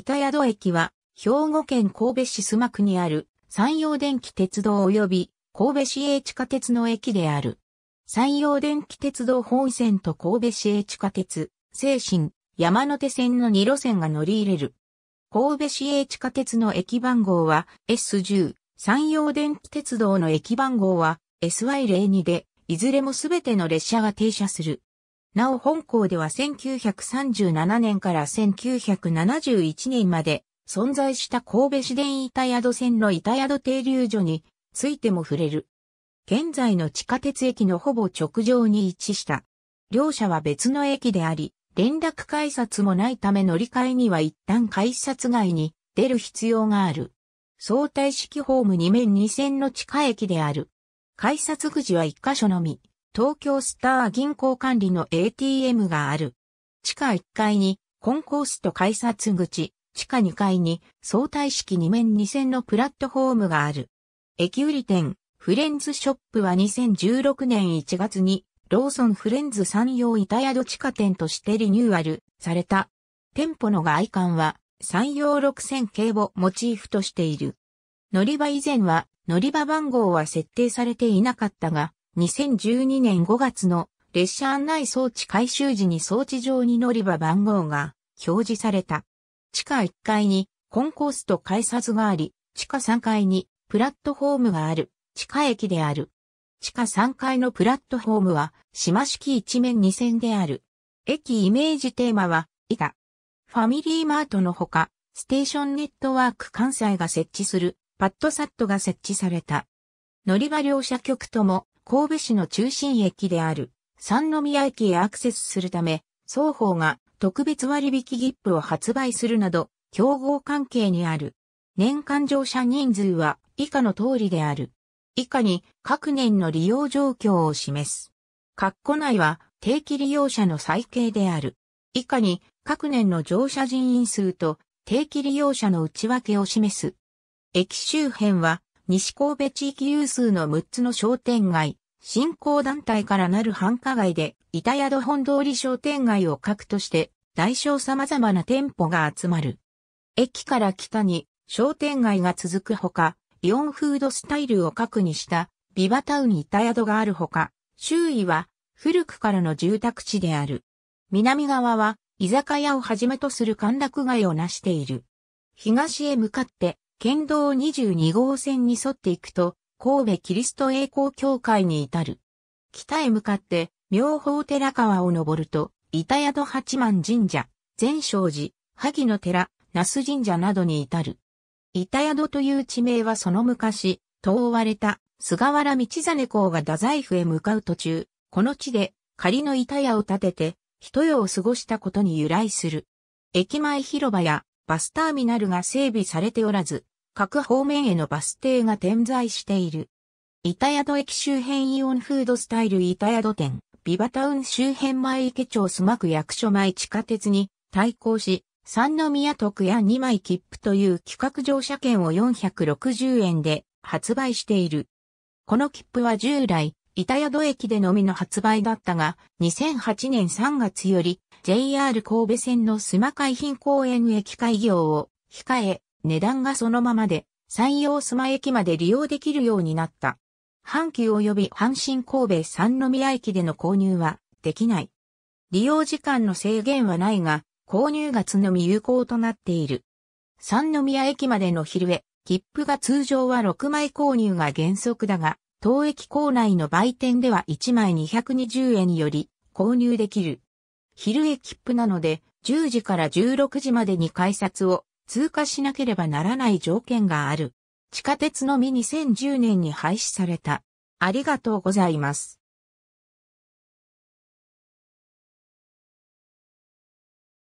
板宿駅は、兵庫県神戸市須磨区にある、山陽電気鉄道及び、神戸市営地下鉄の駅である。山陽電気鉄道本線と神戸市営地下鉄、静新、山手線の2路線が乗り入れる。神戸市営地下鉄の駅番号は S10、山陽電気鉄道の駅番号は SY02 で、いずれもすべての列車が停車する。なお本校では1937年から1971年まで存在した神戸市電板宿線の板宿停留所についても触れる。現在の地下鉄駅のほぼ直上に位置した。両者は別の駅であり、連絡改札もないため乗り換えには一旦改札外に出る必要がある。相対式ホーム2面2線の地下駅である。改札口は1箇所のみ。東京スター銀行管理の ATM がある。地下1階にコンコースと改札口、地下2階に相対式2面2線のプラットフォームがある。駅売り店、フレンズショップは2016年1月にローソンフレンズ山陽板宿地下店としてリニューアルされた。店舗の外観は山陽6000系をモチーフとしている。乗り場以前は乗り場番号は設定されていなかったが、2012年5月の列車案内装置回収時に装置上に乗り場番号が表示された。地下1階にコンコースと改札があり、地下3階にプラットホームがある地下駅である。地下3階のプラットホームは島式一面2線である。駅イメージテーマは以下。ファミリーマートのほか、ステーションネットワーク関西が設置するパッドサットが設置された。乗り場両社局とも神戸市の中心駅である三宮駅へアクセスするため、双方が特別割引切符を発売するなど、競合関係にある。年間乗車人数は以下の通りである。以下に各年の利用状況を示す。括弧内は定期利用者の最計である。以下に各年の乗車人員数と定期利用者の内訳を示す。駅周辺は西神戸地域有数の6つの商店街、振興団体からなる繁華街で、板宿本通り商店街を核として、大小様々な店舗が集まる。駅から北に商店街が続くほか、イオンフードスタイルを核にしたビバタウン板宿があるほか、周囲は古くからの住宅地である。南側は居酒屋をはじめとする歓楽街を成している。東へ向かって県道22号線に沿っていくと、神戸キリスト栄光教会に至る。北へ向かって、妙法寺川を登ると、板宿八幡神社、善勝寺、萩の寺、那須神社などに至る。板宿という地名はその昔、遠われた菅原道真公が太宰府へ向かう途中、この地で仮の板屋を建てて、一夜を過ごしたことに由来する。駅前広場やバスターミナルが整備されておらず、各方面へのバス停が点在している。板宿駅周辺イオンフードスタイル板宿店、ビバタウン周辺前池町須磨区役所前地下鉄に対抗し、三宮徳や2枚切符という企画乗車券を460円で発売している。この切符は従来、板宿駅でのみの発売だったが、2008年3月より JR 神戸線の須磨海浜公園駅開業を控え、値段がそのままで、山陽須磨駅まで利用できるようになった。阪急及び阪神神戸三宮駅での購入はできない。利用時間の制限はないが、購入月のみ有効となっている。三宮駅までの昼へ、切符が通常は6枚購入が原則だが、当駅構内の売店では1枚220円より購入できる。昼エキップなので、10時から16時までに改札を通過しなければならない条件がある。地下鉄のみ2010年に廃止された。ありがとうございます。